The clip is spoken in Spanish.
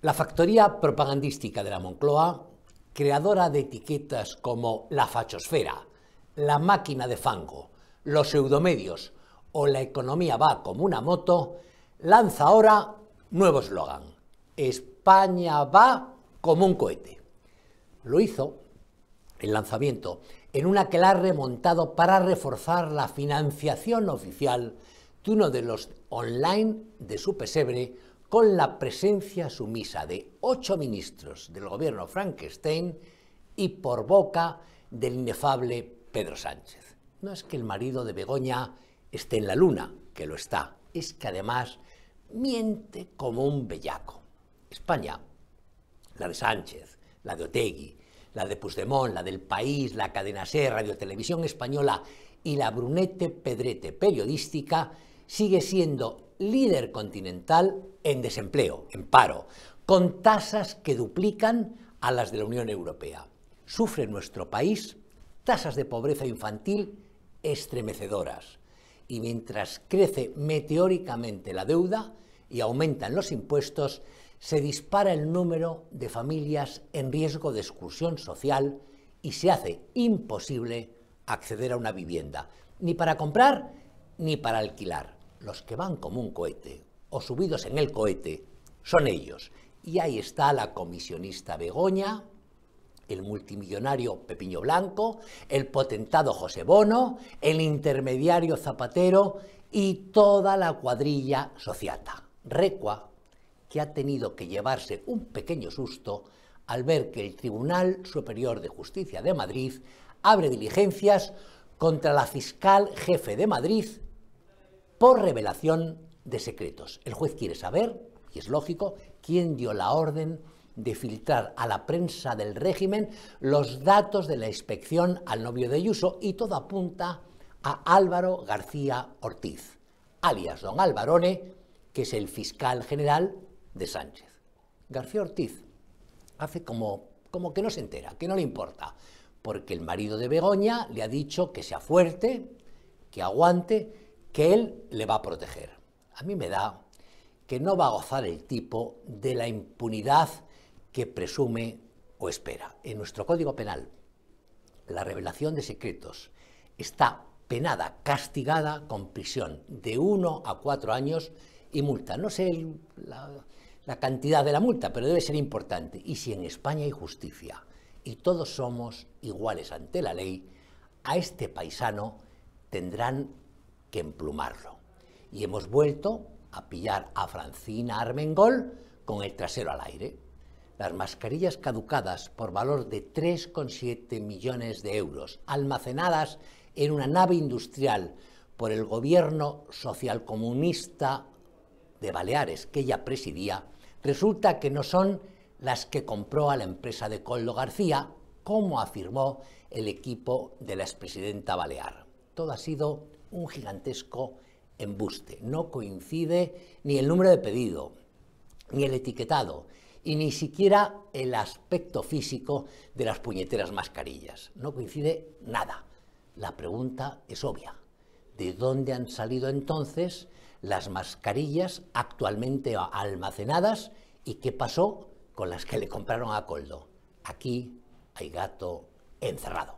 La factoría propagandística de la Moncloa, creadora de etiquetas como la fachosfera, la máquina de fango, los pseudomedios o la economía va como una moto, lanza ahora nuevo eslogan. España va como un cohete. Lo hizo el lanzamiento en un ha remontado para reforzar la financiación oficial uno de los online de su pesebre con la presencia sumisa de ocho ministros del gobierno Frankenstein y por boca del inefable Pedro Sánchez. No es que el marido de Begoña esté en la luna, que lo está, es que además miente como un bellaco. España, la de Sánchez, la de Otegui, la de Puigdemont, la del País, la cadena SER, Radio Televisión Española y la Brunete Pedrete periodística sigue siendo líder continental en desempleo, en paro, con tasas que duplican a las de la Unión Europea. Sufre nuestro país tasas de pobreza infantil estremecedoras. Y mientras crece meteóricamente la deuda y aumentan los impuestos, se dispara el número de familias en riesgo de exclusión social y se hace imposible acceder a una vivienda, ni para comprar ni para alquilar los que van como un cohete o subidos en el cohete son ellos. Y ahí está la comisionista Begoña, el multimillonario Pepiño Blanco, el potentado José Bono, el intermediario Zapatero y toda la cuadrilla sociata. Recua, que ha tenido que llevarse un pequeño susto al ver que el Tribunal Superior de Justicia de Madrid abre diligencias contra la fiscal jefe de Madrid, por revelación de secretos. El juez quiere saber, y es lógico, quién dio la orden de filtrar a la prensa del régimen los datos de la inspección al novio de Yuso y todo apunta a Álvaro García Ortiz, alias don Alvarone, que es el fiscal general de Sánchez. García Ortiz hace como, como que no se entera, que no le importa, porque el marido de Begoña le ha dicho que sea fuerte, que aguante que él le va a proteger. A mí me da que no va a gozar el tipo de la impunidad que presume o espera. En nuestro Código Penal, la revelación de secretos está penada, castigada con prisión de 1 a cuatro años y multa. No sé la cantidad de la multa, pero debe ser importante. Y si en España hay justicia y todos somos iguales ante la ley, a este paisano tendrán que emplumarlo. Y hemos vuelto a pillar a Francina Armengol con el trasero al aire. Las mascarillas caducadas por valor de 3,7 millones de euros, almacenadas en una nave industrial por el gobierno socialcomunista de Baleares que ella presidía, resulta que no son las que compró a la empresa de Coldo García, como afirmó el equipo de la expresidenta Balear. Todo ha sido un gigantesco embuste. No coincide ni el número de pedido, ni el etiquetado, y ni siquiera el aspecto físico de las puñeteras mascarillas. No coincide nada. La pregunta es obvia. ¿De dónde han salido entonces las mascarillas actualmente almacenadas y qué pasó con las que le compraron a Coldo? Aquí hay gato encerrado.